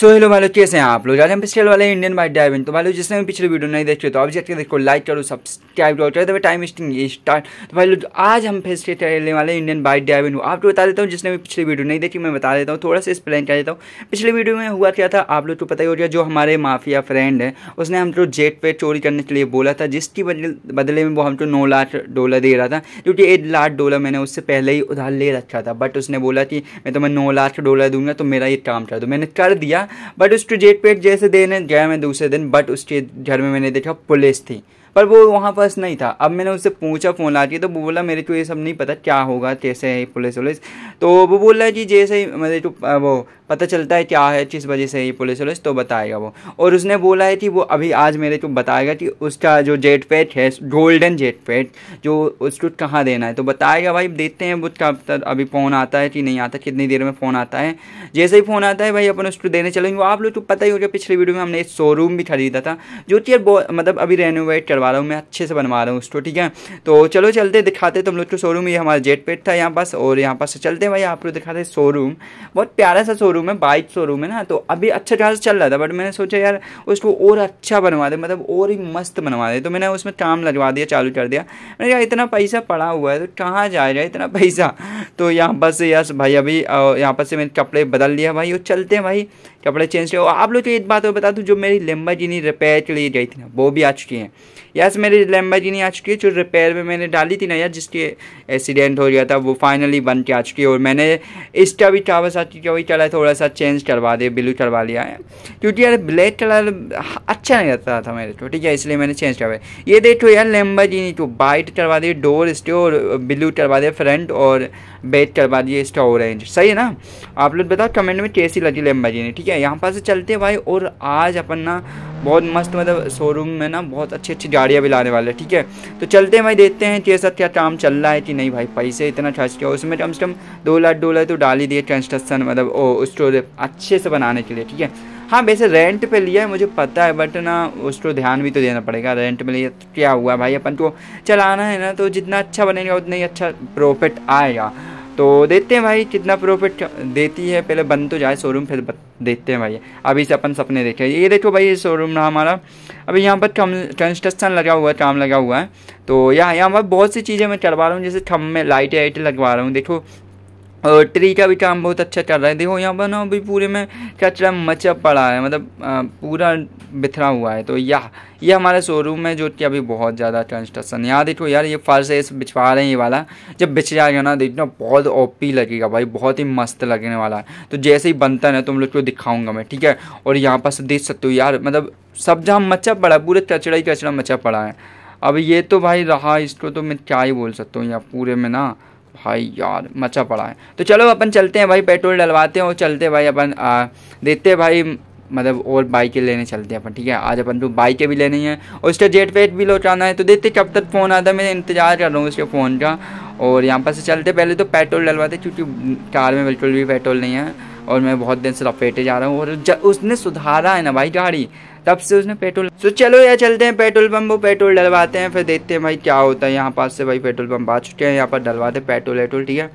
so hello भाई कैसे हैं आप लोग आज हम पिछले वाले इंडियन बाइट ड्राइविंग तो भाई जिसने भी पिछले वीडियो नहीं देखे तो अब जैसे देखो लाइक करो सब्सक्राइब करो तो टाइम वेस्टिंग स्टार्ट तो भाई लोग आज हम फिर से खेलने वाले इंडियन बाइट ड्राइविंग आप आपको बता देता हूँ जिसने भी पिछले वीडियो नहीं देखी मैं बता देता हूँ थोड़ा सा एक्सप्लेन कर देता हूँ पिछले वीडियो में हुआ क्या था आप लोग को पता ही हो गया जो हमारे माफिया फ्रेंड है उसने हमको जेट पे चोरी करने के लिए बोला था जिसकी बदले में वो हमको नौ लाख डॉलर दे रहा था क्योंकि एक लाख डॉलर मैंने उससे पहले ही उधार ले रखा था बट उसने बोला कि मैं तुम्हें नौ लाख डॉलर दूंगा तो मेरा ये काम कर दो तो मैंने कर दिया बट उस टू जेट पेट जैसे देने गया मैं दूसरे दिन बट उस घर में मैंने देखा पुलिस थी पर वो वहाँ पास नहीं था अब मैंने उससे पूछा फ़ोन ला के तो वो बोला मेरे को ये सब नहीं पता क्या होगा कैसे है पुलिस वुलिस तो वो बोल रहा है कि जैसे ही मेरे मतलब को वो पता चलता है क्या है किस वजह से ये पुलिस वुलिस तो बताएगा वो और उसने बोला है कि वो अभी आज मेरे को बताएगा कि उसका जो जेट पैट है गोल्डन जेट पैट जो उसको कहाँ देना है तो बताएगा भाई देखते हैं वो कब तक अभी फ़ोन आता है कि नहीं आता कितनी देर में फ़ोन आता है जैसे ही फ़ोन आता है भाई अपन उसको देने चलेंगे आप लोग को तो पता ही होगा पिछले वीडियो में हमने एक शोरूम भी खरीदा था जो कि मतलब अभी रेनोवेट करवा बनवा रहा हूँ मैं अच्छे से बनवा रहा हूँ उसको ठीक है तो चलो चलते दिखाते तुम तो लोग को शोरूम ये हमारा जेट पेट था यहाँ पास और यहाँ पास चलते भाई लोग दिखाते शोरूम बहुत प्यारा सा शोरूम है बाइक शोरूम है ना तो अभी अच्छा खासा चल रहा था बट मैंने सोचा यार उसको और अच्छा बनवा दे मतलब और ही मस्त बनवा दे तो मैंने उसमें काम लगवा दिया चालू कर दिया मैंने कहा इतना पैसा पड़ा हुआ है तो कहाँ जाएगा इतना पैसा तो यहाँ पर यस भाई अभी यहाँ पर से मैंने कपड़े बदल लिया भाई और चलते हैं भाई कपड़े चेंज किया आप लोग तो एक बात और बता दूँ जो मेरी लंबा जीनी रिपेयर के लिए गई थी ना वो भी आ चुकी है यस मेरी लंबा जीनी आ चुकी है जो रिपेयर में मैंने डाली थी ना यार जिसके एक्सीडेंट हो गया था वो फाइनली बन के आ चुकी है और मैंने इसका भी टावर सा वही चला थोड़ा सा चेंज करवा दिया ब्लू करवा लिया है क्योंकि यार ब्लैक कलर अच्छा नहीं लगता था मेरे को ठीक है इसलिए मैंने चेंज करवाया ये देखो यार लंबा जीनी तो वाइट करवा दिए डोर इसके और ब्लू करवा दिए फ्रंट और बैक करवा दिए इसका ऑरेंज सही है ना आप लोग बताओ कमेंट में कैसी लगी लंबा जीनी ठीक है है यहाँ पास से चलते हैं भाई और आज अपन ना बहुत मस्त मतलब शोरूम में ना बहुत अच्छी अच्छी गाड़ियाँ भी लाने वाले हैं ठीक है तो चलते हैं भाई देखते हैं तेरे साथ क्या काम चल रहा है कि नहीं भाई पैसे इतना खर्च किया उसमें कम से कम दो लाख डॉलर तो डाल ही दिए कंस्ट्रक्शन मतलब ओ स्टोर अच्छे से बनाने के लिए ठीक है हाँ वैसे रेंट पे लिया है मुझे पता है बट ना उसको ध्यान भी तो देना पड़ेगा रेंट में लिया तो क्या हुआ भाई अपन को चलाना है ना तो जितना अच्छा बनेगा उतना ही अच्छा प्रॉफिट आएगा तो देखते हैं भाई कितना प्रॉफिट देती है पहले बंद तो जाए शोरूम फिर देखते हैं भाई अभी से अपन सपने देखे ये देखो भाई ये शोरूम ना हमारा अभी यहाँ पर कंस्ट्रक्शन लगा हुआ है काम लगा हुआ है तो यहाँ यहाँ पर बहुत सी चीज़ें मैं करवा रहा हूँ जैसे थम में लाइटें वाइटें लगवा रहा हूँ देखो और ट्री का भी काम बहुत अच्छा चल रहा है देखो यहाँ पर ना अभी पूरे में कचरा मचा पड़ा है मतलब पूरा बिथरा हुआ है तो यह ये हमारे शोरूम है जो कि अभी बहुत ज़्यादा कंस्ट्रक्शन यहाँ देखो यार ये फर्श है बिछवा रहे हैं ये वाला जब बिछ जाएगा ना देखना बहुत ओपी लगेगा भाई बहुत ही मस्त लगने वाला है तो जैसे ही बनता है तुम तो लोग को दिखाऊंगा मैं ठीक है और यहाँ पर देख सकते हो यार मतलब सब जहाँ मचा पड़ा पूरे कचरा ही कचरा मचा पड़ा है अब ये तो भाई रहा इसको तो मैं क्या ही बोल सकता हूँ यहाँ पूरे में ना भाई यार मचा पड़ा है तो चलो अपन चलते हैं भाई पेट्रोल डलवाते हैं और चलते भाई अपन देखते भाई मतलब और बाइकें लेने चलते हैं अपन ठीक है आज अपन को तो बाइकें भी लेनी है और उसका जेट वेट भी लौटाना है तो देखते कब तक फ़ोन आता है मैं इंतज़ार कर रहा हूँ उसके फ़ोन का और यहाँ पर से चलते पहले तो पेट्रोल डलवाते क्योंकि कार में बिल्कुल भी पेट्रोल नहीं है और मैं बहुत दिन से लपेटे जा रहा हूँ और उसने सुधारा है ना भाई गाड़ी तब से उसने पेट्रोल तो चलो यार चलते हैं पेट्रोल पंप वो पेट्रोल डलवाते हैं फिर देखते हैं भाई क्या होता है यहाँ पास से भाई पेट्रोल पम्प आ चुके हैं यहाँ पर डलवाते पेट्रोल वेट्रोल ठीक है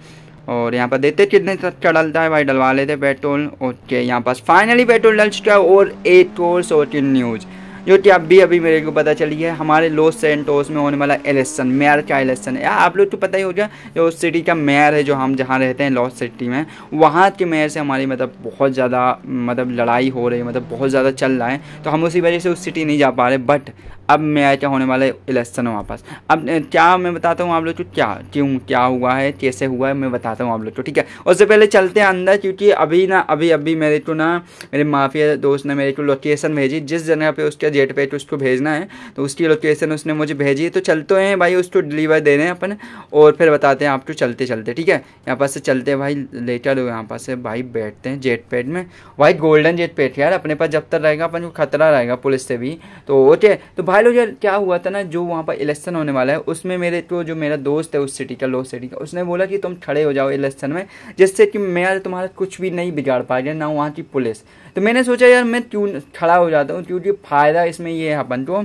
और यहाँ पर देते कितने तक का डलता है भाई डलवा लेते पेट्रोल ओके यहाँ पास फाइनली पेट्रोल डल चुका है और एक और की न्यूज़ जो कि अभी अभी मेरे को पता चली है हमारे लॉस सेंटोस में होने वाला इलेक्शन मेयर का इलेक्शन है आप लोग तो पता ही होगा जो उस सिटी का मेयर है जो हम जहाँ रहते हैं लॉस सिटी में वहाँ के मेयर से हमारी मतलब बहुत ज़्यादा मतलब लड़ाई हो रही है मतलब बहुत ज़्यादा चल रहा है तो हम उसी वजह से उस सिटी नहीं जा पा रहे बट अब आया क्या होने वाला है इलेक्शन है वापस अब क्या मैं बताता हूँ आप लोग को क्या क्यों क्या हुआ है कैसे हुआ है मैं बताता हूँ आप लोग को ठीक है उससे पहले चलते हैं अंदर क्योंकि अभी ना अभी अभी मेरे को ना मेरे माफिया दोस्त ने मेरे को लोकेशन भेजी जिस जगह पर उसके जेट पे उसको भेजना है तो उसकी लोकेशन उसने मुझे भेजी तो चलते हैं भाई उसको डिलीवर दे रहे हैं अपन और फिर बताते हैं आपको चलते चलते ठीक है यहाँ पास से चलते हैं भाई लेटर हो यहाँ पास से भाई बैठते हैं जेट पेड में भाई गोल्डन जेट पेड यार अपने पास जब तक रहेगा अपन को खतरा रहेगा पुलिस से भी तो ओके तो भाई लोजर क्या हुआ था ना जो वहाँ पर इलेक्शन होने वाला है उसमें मेरे को तो जो मेरा दोस्त है उस सिटी का लो सिटी का उसने बोला कि तुम खड़े हो जाओ इलेक्शन में जिससे कि मेरा तुम्हारा कुछ भी नहीं बिगाड़ पा रहा ना वहाँ की पुलिस तो मैंने सोचा यार मैं क्यों खड़ा हो जाता हूँ क्योंकि फ़ायदा इसमें ये है अपन को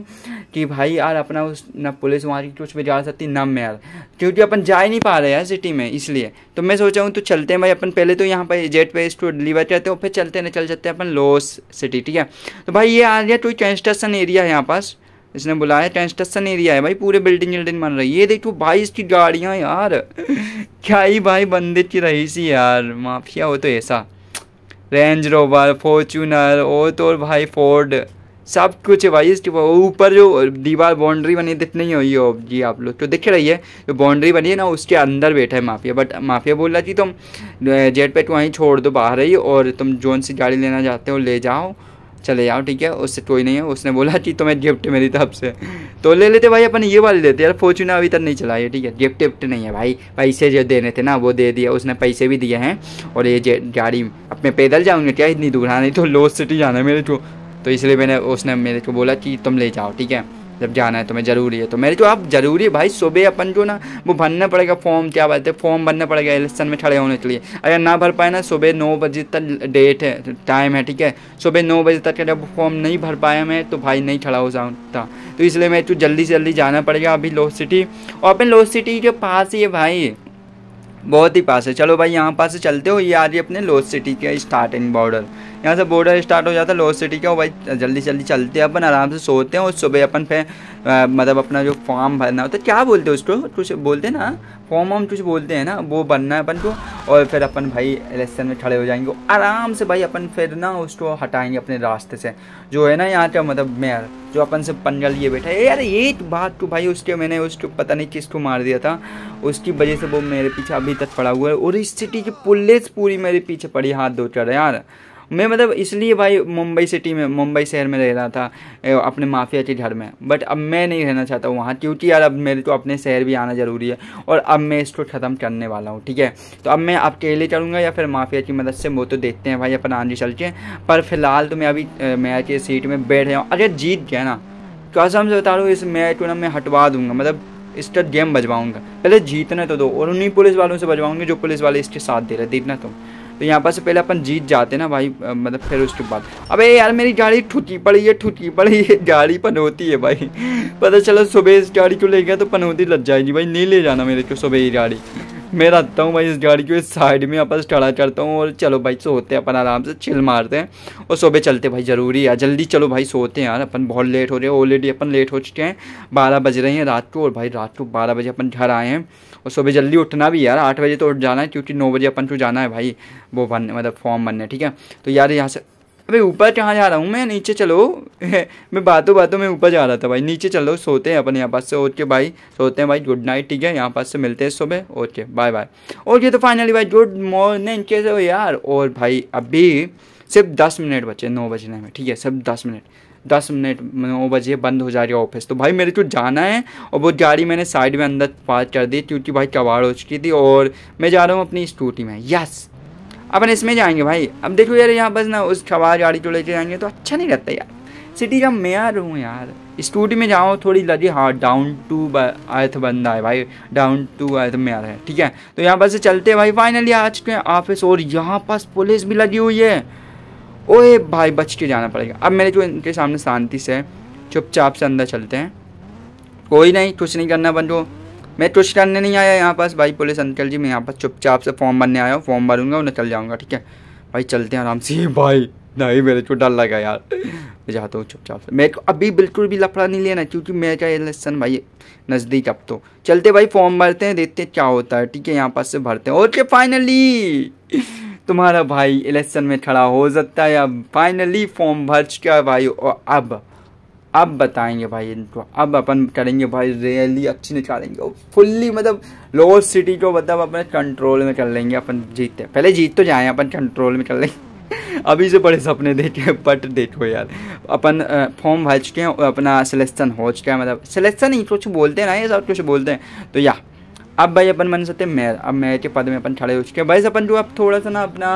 कि भाई यार अपना उस ना पुलिस वहाँ की कुछ बिगाड़ सकती ना मैं यार क्योंकि अपन जा ही नहीं पा रहे यार सिटी में इसलिए तो मैं सोचा हूँ तो चलते हैं भाई अपन पहले तो यहाँ पर जेट पे इसको डिलीवर करते हो फिर चलते हैं चल जाते हैं अपन लोस सिटी ठीक है तो भाई ये आ गया कोई कंस्ट्रक्शन एरिया है यहाँ पास इसने बुलाया कंस्ट्रक्शन एरिया है भाई पूरे बिल्डिंग विल्डिंग बन रही है ये देखो भाई इसकी गाड़ियाँ यार क्या ही भाई बंदे की रही सी यार माफिया हो तो ऐसा रेंज रोवर फॉर्चूनर ओ तो भाई फोर्ड सब कुछ है भाई इसके ऊपर जो दीवार बाउंड्री बनी दिख नहीं हुई हो जी आप लोग तो दिख रही है जो बाउंड्री बनी है ना उसके अंदर बैठा है माफिया बट माफिया बोल रहा कि तुम जेट पे वहीं छोड़ दो बाहर ही और तुम जोन सी गाड़ी लेना चाहते हो ले जाओ चले जाओ ठीक है उससे कोई नहीं है उसने बोला कि तुम्हें गिफ्ट मेरी तरफ से तो ले लेते भाई अपन ये वाले लेते यार फॉर्चूनर अभी तक नहीं चला है ठीक है गिफ्ट विफ्ट नहीं है भाई पैसे जो देने थे ना वो दे दिया उसने पैसे भी दिए हैं और ये गाड़ी अब मैं पैदल जाऊँगे क्या इतनी दूर हाँ नहीं तो लोअ सिटी जाना है मेरे को तो इसलिए मैंने उसने मेरे को बोला कि तुम ले जाओ ठीक है जब जाना है तो मैं ज़रूरी है तो मेरे जो आप ज़रूरी है भाई सुबह अपन जो ना वो भरना पड़ेगा फॉर्म क्या बात है फॉर्म भरना पड़ेगा इलेक्शन में खड़े होने के लिए अगर ना भर पाए ना सुबह नौ बजे तक डेट है टाइम है ठीक है सुबह नौ बजे तक जब फॉर्म नहीं भर पाया मैं तो भाई नहीं खड़ा हो जाता तो इसलिए मेरे को तो जल्दी से जल्दी जाना पड़ेगा अभी लोह सिटी और अपन लोह सिटी के पास ही है भाई बहुत ही पास है चलो भाई यहाँ पास से चलते हो ये आ रही है अपने लोस सिटी के स्टार्टिंग बॉर्डर यहाँ से बॉर्डर स्टार्ट हो जाता है लोस सिटी का भाई जल्दी जल्दी चलते हैं अपन आराम से सोते हैं और सुबह अपन फिर मतलब अपना जो फॉर्म भरना होता है क्या बोलते हैं उसको कुछ बोलते हैं ना फॉर्म वॉर्म कुछ बोलते हैं ना वो बनना है अपन को और फिर अपन भाई इलेक्शन में खड़े हो जाएंगे आराम से भाई अपन फिर ना उसको हटाएंगे अपने रास्ते से जो है ना यहाँ का मतलब मेयर जो अपन से पंगा लिए बैठा है यार ये बात तो भाई उसके मैंने उसको पता नहीं किसको मार दिया था उसकी वजह से वो मेरे पीछे अभी तक पड़ा हुआ है और इस सिटी की पुलिस पूरी मेरे पीछे पड़ी हाथ धोकर यार मैं मतलब इसलिए भाई मुंबई सिटी में मुंबई शहर में रह रहा था अपने माफिया के घर में बट अब मैं नहीं रहना चाहता हूँ वहाँ क्योंकि यार अब मेरे को अपने शहर भी आना ज़रूरी है और अब मैं इसको ख़त्म करने वाला हूँ ठीक है तो अब मैं अकेले चलूँगा या फिर माफिया की मदद से वो तो देखते हैं भाई अपन आंधी चल के पर फिलहाल तो मैं अभी मैच की सीट में बैठ गया हूँ अगर जीत गया ना कसम से बता रहा हूँ इस मैच को ना मैं हटवा दूँगा मतलब इसका गेम बजवाऊंगा पहले जीतने तो दो और उन्हीं पुलिस वालों से बजवाऊंगे जो पुलिस वाले इसके साथ दे रहे देखना तुम तो।, तो यहाँ पर से पहले अपन जीत जाते ना भाई मतलब फिर उसके बाद अबे यार मेरी गाड़ी ठुकी पड़ी है ठुकी पड़ी है गाड़ी पनौती है भाई पता चला सुबह इस गाड़ी को ले गया तो पनौती लग जाएगी भाई नहीं ले जाना मेरे को सुबह ही गाड़ी मैं रखता हूँ भाई इस गाड़ी के साइड में अपन चढ़ा चढ़ता हूँ और चलो भाई सोते हैं अपन आराम से चिल मारते हैं और सुबह चलते भाई ज़रूरी है जल्दी चलो भाई सोते हैं यार अपन बहुत लेट हो रहे हैं ऑलरेडी अपन लेट हो चुके हैं बारह बज रहे हैं रात को और भाई रात को बारह बजे अपन घर आए हैं और सुबह जल्दी उठना भी यार आठ बजे तो उठ जाना है क्योंकि नौ बजे अपन को जाना है भाई वो बनने मतलब फॉर्म बनने ठीक है तो यार यहाँ से अबे ऊपर कहाँ जा रहा हूँ मैं नीचे चलो मैं बातों बातों में ऊपर जा रहा था भाई नीचे चलो सोते हैं अपने यहाँ पास से ओके भाई सोते हैं भाई गुड नाइट ठीक है यहाँ पास से मिलते हैं सुबह ओके बाय बाय ओके तो फाइनली भाई गुड मॉर्निंग कैसे हो यार और भाई अभी सिर्फ दस मिनट बचे नौ बजने में ठीक है सिर्फ दस मिनट दस मिनट नौ बजे बंद हो जा रही है ऑफिस तो भाई मेरे को जाना है और वो गाड़ी मैंने साइड में अंदर पार्क कर दी क्योंकि भाई कबाड़ हो चुकी थी और मैं जा रहा हूँ अपनी स्कूटी में यस अपन इसमें जाएंगे भाई अब देखो यार यहाँ बस ना उस खबार गाड़ी को लेके जाएंगे तो अच्छा नहीं रहता यार सिटी का मेयर हूँ यार स्कूटी में जाओ थोड़ी लगी हाँ डाउन टू अर्थ बंदा है भाई डाउन टू अर्थ मेयर है ठीक है तो यहाँ पर से चलते हैं भाई फाइनली आ चुके हैं ऑफिस और यहाँ पास पुलिस भी लगी हुई है ओए भाई बच के जाना पड़ेगा अब मेरे को इनके सामने शांति से चुपचाप से अंदर चलते हैं कोई नहीं कुछ नहीं करना बंदो मैं कुछ करने नहीं आया यहाँ पास भाई पुलिस अंकल जी मैं यहाँ पास चुपचाप से फॉर्म भरने आया हूँ फॉर्म भरूंगा और निकल जाऊँगा ठीक है भाई चलते हैं आराम से भाई नहीं मेरे को डर लगा यार मैं जाता हूँ चुपचाप से मेरे को अभी बिल्कुल भी लफड़ा नहीं लेना क्योंकि मेरा इलेक्शन भाई नज़दीक अब तो चलते भाई फॉर्म भरते हैं देखते हैं क्या होता है ठीक है यहाँ पास से भरते हैं ओके फाइनली तुम्हारा भाई इलेक्शन में खड़ा हो सकता है अब फाइनली फॉर्म भर चुका है भाई और अब अब बताएंगे भाई इनको अब अपन करेंगे भाई रियली अच्छी निकालेंगे फुल्ली मतलब लोअर सिटी को मतलब अपने कंट्रोल में कर लेंगे अपन जीतते पहले जीत तो जाए अपन कंट्रोल में कर लेंगे अभी से बड़े सपने देखे बट देखो यार अपन फॉर्म भर चुके हैं अपना सिलेक्शन हो चुका है मतलब सिलेक्शन ही कुछ बोलते हैं ना ये सब कुछ बोलते हैं तो या अब भाई अपन बन सकते मेयर अब मेयर के पद में अपन खड़े हो चुके हैं भाई अपन जो अब थोड़ा सा ना अपना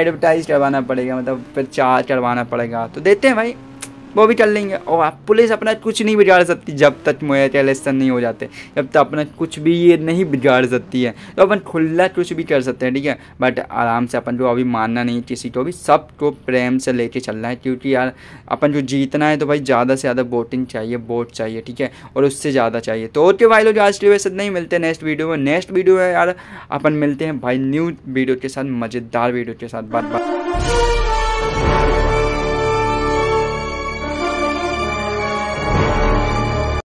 एडवर्टाइज करवाना पड़ेगा मतलब प्रचार करवाना पड़ेगा तो देते हैं भाई वो भी कर लेंगे और आप पुलिस अपना कुछ नहीं बिगाड़ सकती जब तक मोयर इलेक्शन नहीं हो जाते जब तक अपना कुछ भी ये नहीं बिगाड़ सकती है तो अपन खुला कुछ भी कर सकते हैं ठीक है बट आराम से अपन को अभी मानना नहीं किसी को भी सबको प्रेम से लेके चलना है क्योंकि यार अपन जो जीतना है तो भाई ज़्यादा से ज़्यादा वोटिंग चाहिए वोट चाहिए ठीक है और उससे ज़्यादा चाहिए तो ओके भाई लोग आज की वजह से नहीं मिलते नेक्स्ट वीडियो में नेक्स्ट वीडियो है यार अपन मिलते हैं भाई न्यू वीडियो के साथ मज़ेदार वीडियो के साथ बात बात